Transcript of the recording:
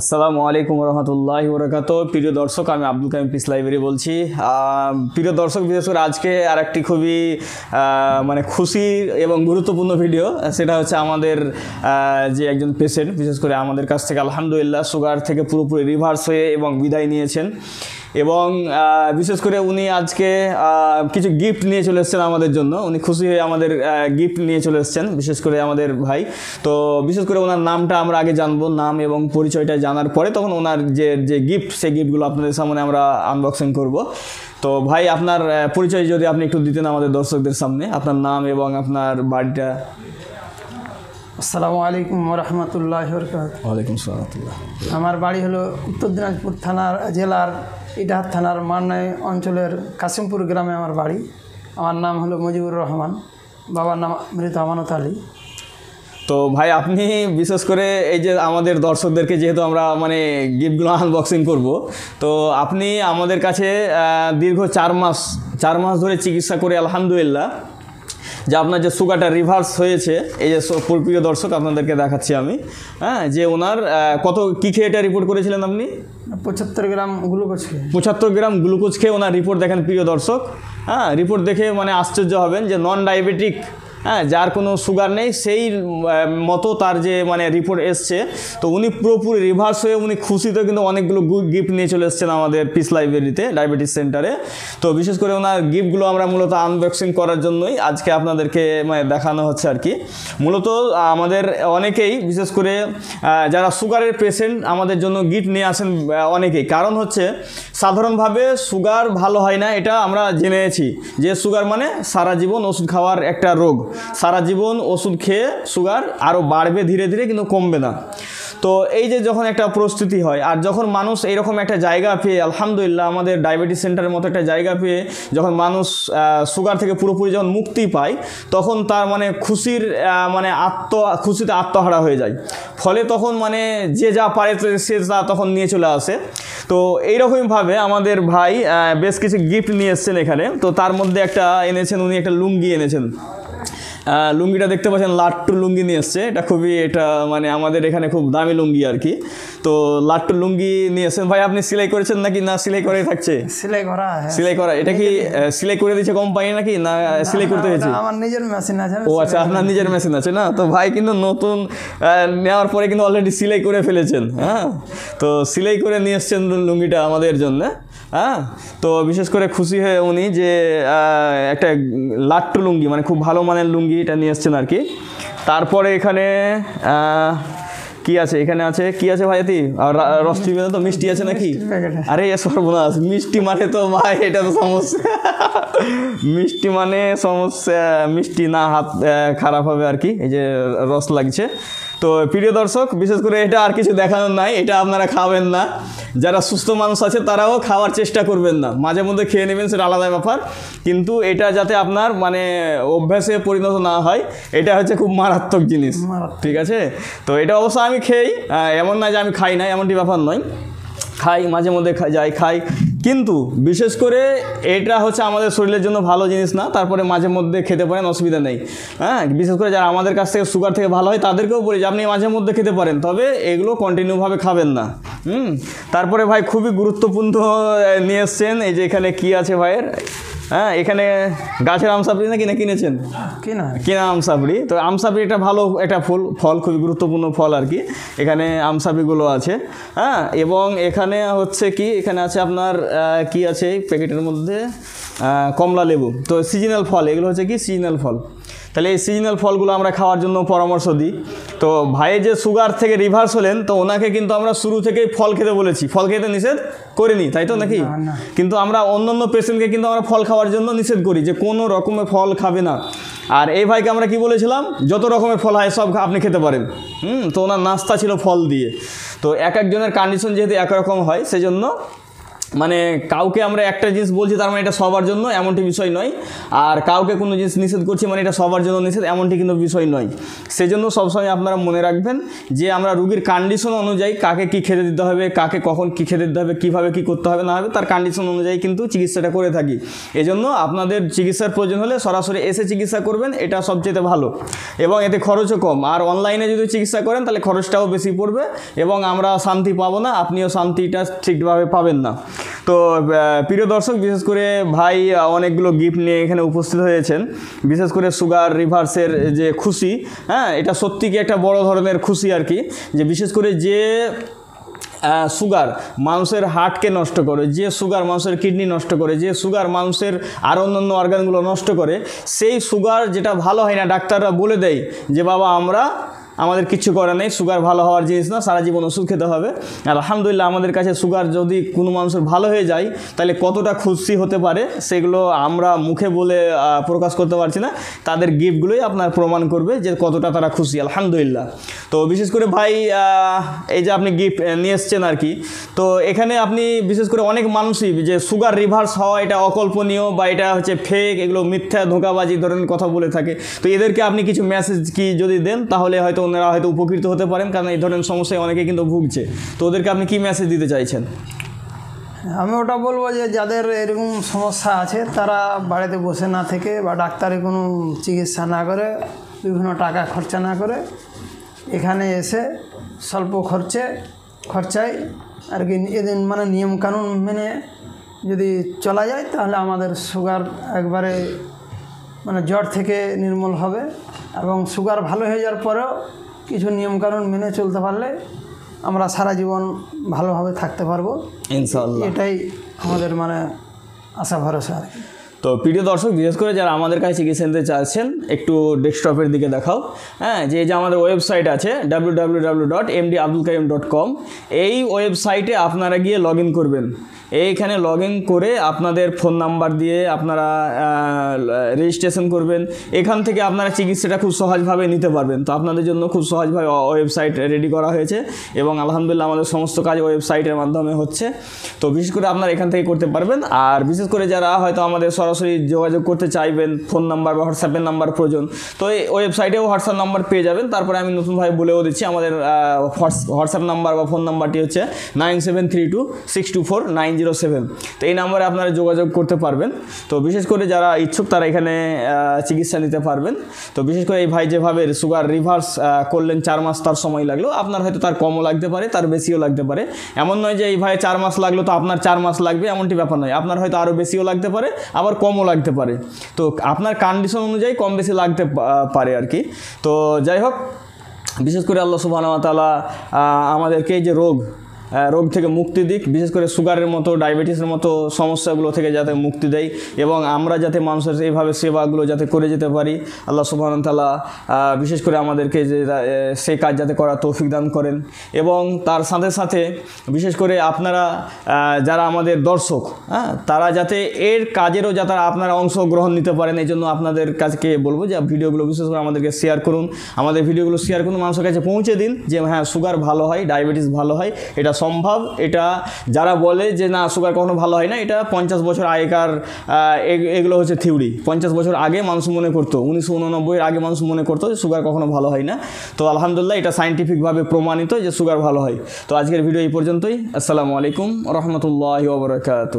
আসসালামু আলাইকুম রহমতুল্লাহ বরকাত প্রিয় দর্শক আমি আব্দুল কামিম পিস লাইব্রেরি বলছি প্রিয় দর্শক বিশেষ করে আজকে আর একটি খুবই মানে খুশি এবং গুরুত্বপূর্ণ ভিডিও সেটা হচ্ছে আমাদের যে একজন পেশেন্ট বিশেষ করে আমাদের কাছ থেকে আলহামদুলিল্লাহ সুগার থেকে পুরোপুরি রিভার্স হয়ে এবং বিদায় নিয়েছেন এবং বিশেষ করে উনি আজকে কিছু গিফট নিয়ে চলে এসছেন আমাদের জন্য উনি খুশি হয়ে আমাদের গিফট নিয়ে চলে এসছেন বিশেষ করে আমাদের ভাই তো বিশেষ করে ওনার নামটা আমরা আগে জানবো নাম এবং পরিচয়টা জানার পরে তখন ওনার যে যে গিফট সেই গিফটগুলো আপনাদের সামনে আমরা আনবক্সিং করব তো ভাই আপনার পরিচয় যদি আপনি একটু দিতেন আমাদের দর্শকদের সামনে আপনার নাম এবং আপনার বাড়িটা আসসালামু আলাইকুম রহমতুল্লাহ ওয়ালাইকুম আমার বাড়ি হলো উত্তর দিনাজপুর থানার জেলার ইটাহার থানার মান্নাই অঞ্চলের কাশিমপুর গ্রামে আমার বাড়ি আমার নাম হলো মুজিবুর রহমান বাবার নাম মৃত আমানত আলী তো ভাই আপনি বিশেষ করে এই যে আমাদের দর্শকদেরকে যেহেতু আমরা মানে গিফটগুলো আনবক্সিং করব তো আপনি আমাদের কাছে দীর্ঘ চার মাস চার মাস ধরে চিকিৎসা করে আলহামদুলিল্লাহ যে আপনার যে সুগাটা রিভার্স হয়েছে এই যে প্রিয় দর্শক আপনাদেরকে দেখাচ্ছি আমি হ্যাঁ যে ওনার কত কী খেয়ে এটা রিপোর্ট করেছিলেন আপনি পঁচাত্তর গ্রাম গ্লুকোজ খেয়ে পঁচাত্তর গ্রাম গ্লুকোজ খেয়ে ওনার রিপোর্ট দেখেন প্রিয় দর্শক হ্যাঁ রিপোর্ট দেখে মানে আশ্চর্য হবেন যে নন ডায়াবেটিক হ্যাঁ যার কোনো সুগার নেই সেই মতো তার যে মানে রিপোর্ট এসছে তো উনি পুরোপুরি রিভার্স হয়ে উনি খুশিতে কিন্তু অনেকগুলো গিফট নিয়ে চলে এসছেন আমাদের পিস লাইব্রেরিতে ডায়াবেটিস সেন্টারে তো বিশেষ করে ওনার গিফটগুলো আমরা মূলত আনবক্সিং করার জন্যই আজকে আপনাদেরকে মানে দেখানো হচ্ছে আর কি মূলত আমাদের অনেকেই বিশেষ করে যারা সুগারের পেশেন্ট আমাদের জন্য গিফট নিয়ে আসেন অনেকেই কারণ হচ্ছে সাধারণভাবে সুগার ভালো হয় না এটা আমরা জেনেছি যে সুগার মানে সারা জীবন ওষুধ খাওয়ার একটা রোগ সারা জীবন ওষুধ খেয়ে সুগার আরও বাড়বে ধীরে ধীরে কিন্তু কমবে না তো এই যে যখন একটা প্রস্তুতি হয় আর যখন মানুষ এরকম একটা জায়গা পেয়ে আলহামদুলিল্লাহ আমাদের ডায়াবেটিস সেন্টারের মতো একটা জায়গা পেয়ে যখন মানুষ সুগার থেকে পুরোপুরি যখন মুক্তি পায় তখন তার মানে খুশির মানে আত্ম খুশিতে আত্মহারা হয়ে যায় ফলে তখন মানে যে যা পারে সে তা তখন নিয়ে চলে আসে তো এইরকমভাবে আমাদের ভাই বেশ কিছু গিফট নিয়ে এসছেন এখানে তো তার মধ্যে একটা এনেছেন উনি একটা লুঙ্গি এনেছেন লুঙ্গিটা দেখতে পাচ্ছেন লাট্টু লুঙ্গি নিয়ে এসছে এটা খুবই এটা মানে আমাদের এখানে খুব দামি লুঙ্গি আর কি তো লাট্টু লুঙ্গি নিয়েছেন ভাই আপনি সেলাই করেছেন নাকি না সেলাই করে থাকছে সেলাই করা হ্যাঁ। সেলাই করা এটা কি সেলাই করে দিয়েছে কোম্পানি নাকি না সেলাই করতে হয়েছে আমার নিজের মেশিন আছে ও আচ্ছা আপনার নিজের মেশিন আছে না তো ভাই কিন্তু নতুন নেওয়ার পরে কিন্তু অলরেডি সেলাই করে ফেলেছেন হ্যাঁ তো সেলাই করে নিয়ে এসছেন লুঙ্গিটা আমাদের জন্য হ্যাঁ তো বিশেষ করে খুশি হয়ে উনি যে একটা লাট্টু লুঙ্গি মানে খুব ভালো মানের লুঙ্গি এটা নিয়ে এসছেন আর কি তারপরে এখানে কি আছে এখানে আছে কি আছে ভাইয়াতি আর রসটি তো মিষ্টি আছে নাকি আরে সর্বনাশ মিষ্টি মানে তো ভাই এটা তো সমস্যা মিষ্টি মানে সমস্যা মিষ্টি না হাত খারাপ হবে আর কি এই যে রস লাগছে তো প্রিয় দর্শক বিশেষ করে এটা আর কিছু দেখানোর নাই এটা আপনারা খাবেন না যারা সুস্থ মানুষ আছে তারাও খাওয়ার চেষ্টা করবেন না মাঝে মধ্যে খেয়ে নেবেন সেটা আলাদা ব্যাপার কিন্তু এটা যাতে আপনার মানে অভ্যাসে পরিণত না হয় এটা হচ্ছে খুব মারাত্মক জিনিস ঠিক আছে তো এটা অবশ্য আমি খেই এমন না যে আমি খাই না এমনটি ব্যাপার নয় খাই মাঝে মধ্যে যাই খাই কিন্তু বিশেষ করে এটা হচ্ছে আমাদের শরীরের জন্য ভালো জিনিস না তারপরে মাঝে মধ্যে খেতে পারেন অসুবিধা নেই হ্যাঁ বিশেষ করে যারা আমাদের কাছ থেকে সুগার থেকে ভালো হয় তাদেরকেও বলি যে আপনি মাঝে মধ্যে খেতে পারেন তবে এগুলো কন্টিনিউভাবে খাবেন না হুম তারপরে ভাই খুবই গুরুত্বপূর্ণ নিয়ে এসছেন এই যে এখানে কী আছে ভাইয়ের হ্যাঁ এখানে গাছের আমসাপড়ি না কিনে কিনেছেন কিনা কিনা আমসাবড়ি তো আমসাবড়ি এটা ভালো একটা ফুল ফল খুবই গুরুত্বপূর্ণ ফল আর কি এখানে আমসাবড়িগুলো আছে হ্যাঁ এবং এখানে হচ্ছে কি এখানে আছে আপনার কি আছে প্যাকেটের মধ্যে কমলা লেবু তো সিজনাল ফল এগুলো হচ্ছে কি সিজনাল ফল তাহলে এই সিজনাল ফলগুলো আমরা খাওয়ার জন্য পরামর্শ দিই তো ভাইয়ে যে সুগার থেকে রিভার্স হলেন তো ওনাকে কিন্তু আমরা শুরু থেকেই ফল খেতে বলেছি ফল খেতে নিষেধ করিনি তাই তো নাকি কিন্তু আমরা অন্য অন্য পেশেন্টকে কিন্তু আমরা ফল খাওয়ার জন্য নিষেধ করি যে কোনো রকমের ফল খাবে না আর এই ভাইকে আমরা কি বলেছিলাম যত রকমের ফল হয় সব আপনি খেতে পারেন হুম তো ওনার নাস্তা ছিল ফল দিয়ে তো এক একজনের কন্ডিশন যেহেতু একরকম হয় সেজন্য মানে কাউকে আমরা একটা জিনিস বলছি তার মানে এটা সবার জন্য এমনটি বিষয় নয় আর কাউকে কোনো জিনিস নিষেধ করছি মানে এটা সবার জন্য নিষেধ এমনটি কিন্তু বিষয় নয় সেজন্য সবসময় আপনারা মনে রাখবেন যে আমরা রুগীর কন্ডিশন অনুযায়ী কাকে কি খেতে দিতে হবে কাকে কখন কি খেতে দিতে হবে কীভাবে কি করতে হবে না হবে তার কন্ডিশন অনুযায়ী কিন্তু চিকিৎসাটা করে থাকি এজন্য আপনাদের চিকিৎসার প্রয়োজন হলে সরাসরি এসে চিকিৎসা করবেন এটা সবচেয়ে ভালো এবং এতে খরচও কম আর অনলাইনে যদি চিকিৎসা করেন তাহলে খরচটাও বেশি পড়বে এবং আমরা শান্তি পাবো না আপনিও শান্তিটা ঠিকভাবে পাবেন না তো প্রিয় দর্শক বিশেষ করে ভাই অনেকগুলো গিফট নিয়ে এখানে উপস্থিত হয়েছেন বিশেষ করে সুগার রিভার্সের যে খুশি হ্যাঁ এটা সত্যি কি একটা বড় ধরনের খুশি আর কি যে বিশেষ করে যে সুগার মানুষের হার্টকে নষ্ট করে যে সুগার মানুষের কিডনি নষ্ট করে যে সুগার মানুষের আর অন্যান্য অর্গানগুলো নষ্ট করে সেই সুগার যেটা ভালো হয় না ডাক্তাররা বলে দেয় যে বাবা আমরা আমাদের কিছু করার নেই সুগার ভালো হওয়ার জিনিস না সারা জীবন ওষুধ খেতে হবে আর আলহামদুলিল্লাহ আমাদের কাছে সুগার যদি কোনো মানুষের ভালো হয়ে যায় তাহলে কতটা খুশি হতে পারে সেগুলো আমরা মুখে বলে প্রকাশ করতে পারছি না তাদের গিফটগুলোই আপনার প্রমাণ করবে যে কতটা তারা খুশি আলহামদুলিল্লাহ তো বিশেষ করে ভাই এই যে আপনি গিফট নিয়ে এসছেন আর কি তো এখানে আপনি বিশেষ করে অনেক মানুষই যে সুগার রিভার্স হওয়া এটা অকল্পনীয় বা এটা হচ্ছে ফেক এগুলো মিথ্যা ধোঁকাবাজি ধরনের কথা বলে থাকে তো এদেরকে আপনি কিছু মেসেজ কি যদি দেন তাহলে হয়তো অন্যরা হয়তো উপকৃত হতে পারেন কারণ এই ধরনের সমস্যায় অনেকে কিন্তু ভুগছে তো ওদেরকে আপনি কী মেসেজ দিতে চাইছেন আমি ওটা বলবো যে যাদের এরকম সমস্যা আছে তারা বাড়িতে বসে না থেকে বা ডাক্তারে কোনো চিকিৎসা না করে বিভিন্ন টাকা খরচা না করে এখানে এসে স্বল্প খরচে খরচায় আর কি এদিন মানে নিয়মকানুন মেনে যদি চলা যায় তাহলে আমাদের সুগার একবারে মানে জ্বর থেকে নির্মূল হবে এবং সুগার ভালো হয়ে যাওয়ার পরেও কিছু নিয়মকানুন মেনে চলতে পারলে আমরা সারা জীবন ভালোভাবে থাকতে পারবো ইনশাল্লাহ এটাই আমাদের মানে আশা ভরসা আর কি তো প্রিয় দর্শক বিশেষ করে যারা আমাদের কাছে চিকিৎসা নিতে চাচ্ছেন একটু ডেস্কটপের দিকে দেখাও হ্যাঁ যে যে আমাদের ওয়েবসাইট আছে ডাব্লিউ ডট ডট কম এই ওয়েবসাইটে আপনারা গিয়ে লগ ইন করবেন এইখানে লগ ইন করে আপনাদের ফোন নাম্বার দিয়ে আপনারা রেজিস্ট্রেশন করবেন এখান থেকে আপনারা চিকিৎসাটা খুব সহজভাবে নিতে পারবেন তো আপনাদের জন্য খুব সহজভাবে ওয়েবসাইট রেডি করা হয়েছে এবং আলহামদুলিল্লাহ আমাদের সমস্ত কাজ ওয়েবসাইটের মাধ্যমে হচ্ছে তো বিশেষ করে আপনারা এখান থেকে করতে পারবেন আর বিশেষ করে যারা হয়তো আমাদের সরাসরি সরাসরি যোগাযোগ করতে চাইবেন ফোন নাম্বার বা হোয়াটসঅ্যাপের নাম্বার প্রয়োজন তো এই ওয়েবসাইটেও হোয়াটসঅ্যাপ নাম্বার পেয়ে যাবেন তারপরে আমি নতুনভাবে বলেও দিচ্ছি আমাদের হোয়াটসঅ্যাপ নাম্বার বা ফোন নাম্বারটি হচ্ছে nine seven three two six two four nine zero seven তো এই নাম্বারে আপনারা যোগাযোগ করতে পারবেন তো বিশেষ করে যারা ইচ্ছুক তারা এখানে চিকিৎসা নিতে পারবেন তো বিশেষ করে এই ভাই যেভাবে সুগার রিভার্স করলেন চার মাস তার সময় লাগলো আপনার হয়তো তার কমও লাগতে পারে তার বেশিও লাগতে পারে এমন নয় যে এই ভাই চার মাস লাগলো তো আপনার চার মাস লাগবে এমনটি ব্যাপার নয় আপনার হয়তো আরও বেশিও লাগতে পারে আবার কমও লাগতে পারে তো আপনার কন্ডিশন অনুযায়ী কম বেশি লাগতে পারে আর কি তো যাই হোক বিশেষ করে আল্লাহ সুবাহ আমাদেরকে এই যে রোগ হ্যাঁ, রোগ থেকে মুক্তি দিক বিশেষ করে সুগারের মতো ডায়াবেটিসের মতো সমস্যাগুলো থেকে যাতে মুক্তি দেয় এবং আমরা যাতে মানুষের এইভাবে সেবাগুলো যাতে করে যেতে পারি আল্লাহ সুবাহতালা বিশেষ করে আমাদেরকে যে সে কাজ যাতে করা তৌফিক দান করেন এবং তার সাথে সাথে বিশেষ করে আপনারা যারা আমাদের দর্শক হ্যাঁ তারা যাতে এর কাজেরও যাতে আপনারা অংশগ্রহণ নিতে পারেন এই জন্য আপনাদের কাছকে বলবো যে ভিডিওগুলো বিশেষ করে আমাদেরকে শেয়ার করুন আমাদের ভিডিওগুলো শেয়ার করুন মানুষের কাছে পৌঁছে দিন যে হ্যাঁ সুগার ভালো হয় ডায়াবেটিস ভালো হয় এটা সম্ভব এটা যারা বলে যে না সুগার কখনো ভালো হয় না এটা পঞ্চাশ বছর আগেকার এগুলো হচ্ছে থিওরি পঞ্চাশ বছর আগে মানুষ মনে করতো উনিশশো উননব্বইয়ের আগে মানুষ মনে করতো যে সুগার কখনো ভালো হয় না তো আলহামদুলিল্লাহ এটা সাইন্টিফিকভাবে প্রমাণিত যে সুগার ভালো হয় তো আজকের ভিডিও এই পর্যন্তই আসসালামু আলাইকুম রহমতুল্লাহ ববরকাত